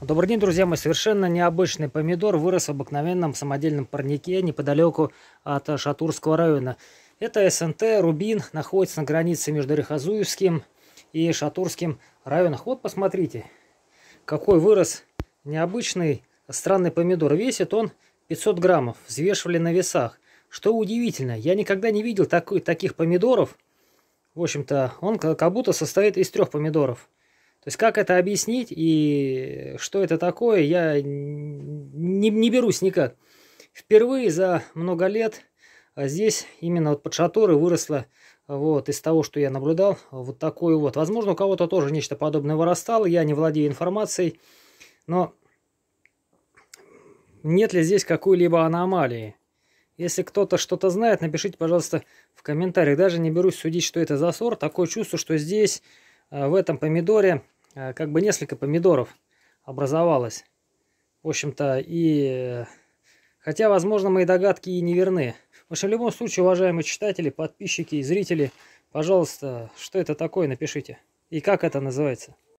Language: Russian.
Добрый день, друзья! Мой совершенно необычный помидор вырос в обыкновенном самодельном парнике неподалеку от Шатурского района. Это СНТ Рубин, находится на границе между Рихазуевским и Шатурским районах. Вот посмотрите, какой вырос необычный странный помидор. Весит он 500 граммов, взвешивали на весах. Что удивительно, я никогда не видел такой, таких помидоров. В общем-то, он как будто состоит из трех помидоров. То есть как это объяснить и что это такое, я не, не берусь никак. Впервые за много лет а здесь именно вот под шаторы выросло вот из того, что я наблюдал, вот такое вот. Возможно, у кого-то тоже нечто подобное вырастало, я не владею информацией, но нет ли здесь какой-либо аномалии. Если кто-то что-то знает, напишите, пожалуйста, в комментариях. Даже не берусь судить, что это за сорт. Такое чувство, что здесь, а, в этом помидоре, Э, как бы несколько помидоров образовалось. В общем-то, и... Э, хотя, возможно, мои догадки и не верны. В общем, в любом случае, уважаемые читатели, подписчики и зрители, пожалуйста, что это такое, напишите. И как это называется.